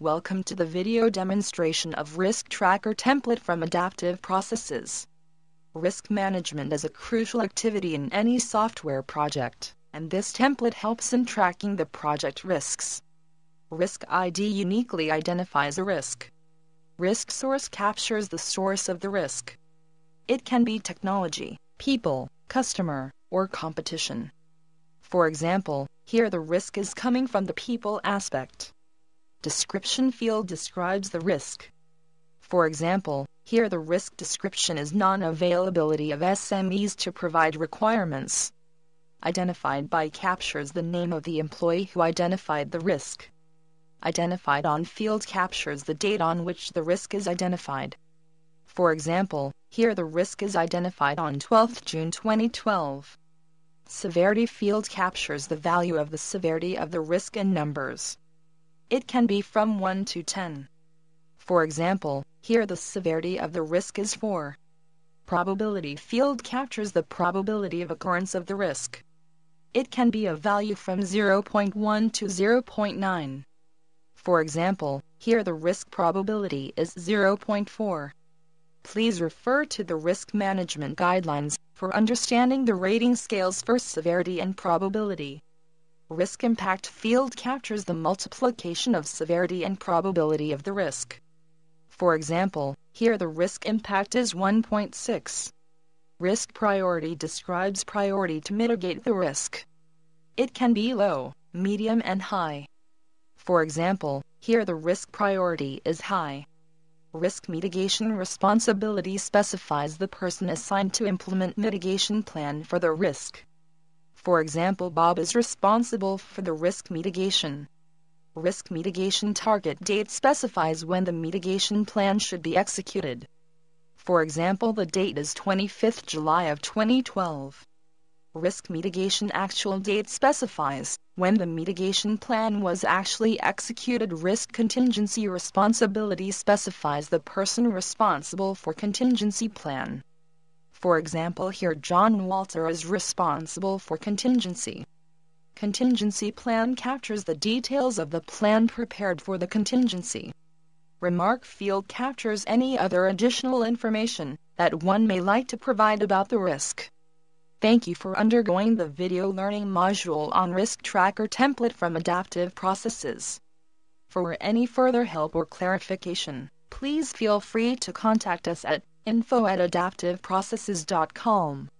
Welcome to the video demonstration of Risk Tracker template from Adaptive Processes. Risk management is a crucial activity in any software project, and this template helps in tracking the project risks. Risk ID uniquely identifies a risk. Risk source captures the source of the risk. It can be technology, people, customer, or competition. For example, here the risk is coming from the people aspect description field describes the risk. For example, here the risk description is non-availability of SMEs to provide requirements. Identified by captures the name of the employee who identified the risk. Identified on field captures the date on which the risk is identified. For example, here the risk is identified on 12 June 2012. Severity field captures the value of the severity of the risk in numbers. It can be from 1 to 10. For example, here the severity of the risk is 4. Probability field captures the probability of occurrence of the risk. It can be a value from 0.1 to 0.9. For example, here the risk probability is 0.4. Please refer to the risk management guidelines for understanding the rating scales for severity and probability. Risk impact field captures the multiplication of severity and probability of the risk. For example, here the risk impact is 1.6. Risk priority describes priority to mitigate the risk. It can be low, medium and high. For example, here the risk priority is high. Risk mitigation responsibility specifies the person assigned to implement mitigation plan for the risk. For example Bob is responsible for the risk mitigation. Risk mitigation target date specifies when the mitigation plan should be executed. For example the date is 25th July of 2012. Risk mitigation actual date specifies when the mitigation plan was actually executed. Risk contingency responsibility specifies the person responsible for contingency plan. For example here John Walter is responsible for contingency. Contingency plan captures the details of the plan prepared for the contingency. Remark field captures any other additional information that one may like to provide about the risk. Thank you for undergoing the video learning module on Risk Tracker template from Adaptive Processes. For any further help or clarification, please feel free to contact us at info at adaptiveprocesses.com.